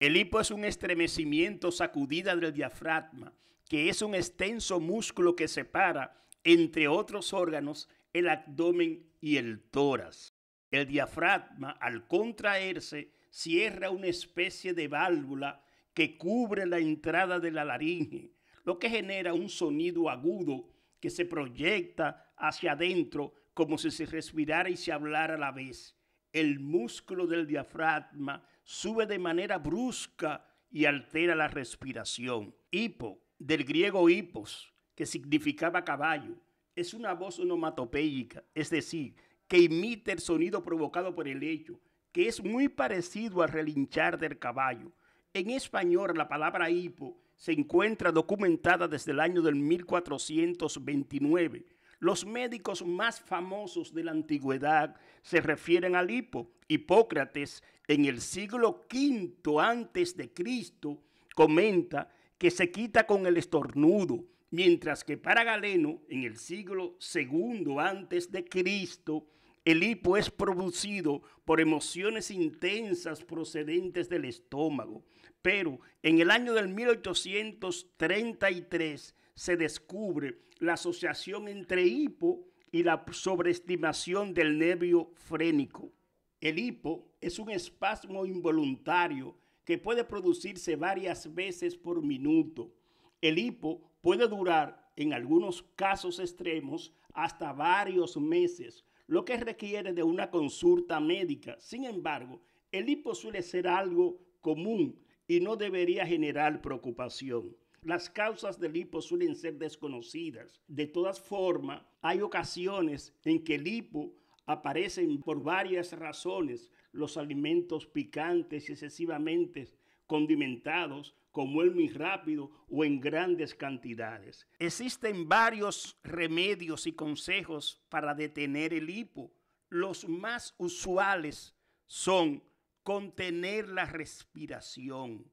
El hipo es un estremecimiento, sacudida del diafragma, que es un extenso músculo que separa, entre otros órganos, el abdomen y el tórax. El diafragma, al contraerse, cierra una especie de válvula que cubre la entrada de la laringe, lo que genera un sonido agudo que se proyecta hacia adentro como si se respirara y se hablara a la vez el músculo del diafragma sube de manera brusca y altera la respiración. Hipo, del griego hipos, que significaba caballo, es una voz onomatopéyica, es decir, que imita el sonido provocado por el hecho, que es muy parecido al relinchar del caballo. En español, la palabra hipo se encuentra documentada desde el año del 1429 los médicos más famosos de la antigüedad se refieren al hipo. Hipócrates en el siglo V antes de Cristo comenta que se quita con el estornudo, mientras que para Galeno en el siglo II antes de Cristo el hipo es producido por emociones intensas procedentes del estómago, pero en el año del 1833 se descubre la asociación entre hipo y la sobreestimación del nervio frénico. El hipo es un espasmo involuntario que puede producirse varias veces por minuto. El hipo puede durar, en algunos casos extremos, hasta varios meses, lo que requiere de una consulta médica. Sin embargo, el hipo suele ser algo común y no debería generar preocupación. Las causas del hipo suelen ser desconocidas. De todas formas, hay ocasiones en que el hipo aparece por varias razones. Los alimentos picantes y excesivamente condimentados, como el muy rápido o en grandes cantidades. Existen varios remedios y consejos para detener el hipo. Los más usuales son contener la respiración,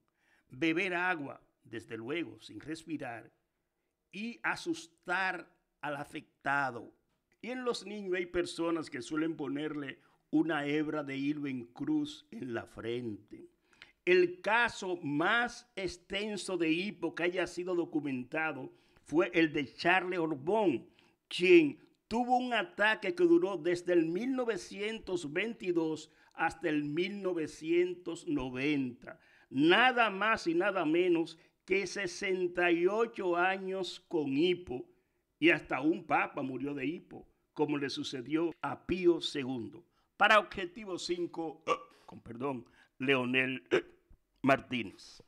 beber agua, desde luego, sin respirar, y asustar al afectado. Y en los niños hay personas que suelen ponerle una hebra de hilo en cruz en la frente. El caso más extenso de hipo que haya sido documentado fue el de Charles Orbón, quien tuvo un ataque que duró desde el 1922 hasta el 1990. Nada más y nada menos que 68 años con hipo y hasta un papa murió de hipo, como le sucedió a Pío II. Para objetivo 5, eh, con perdón, Leonel eh, Martínez.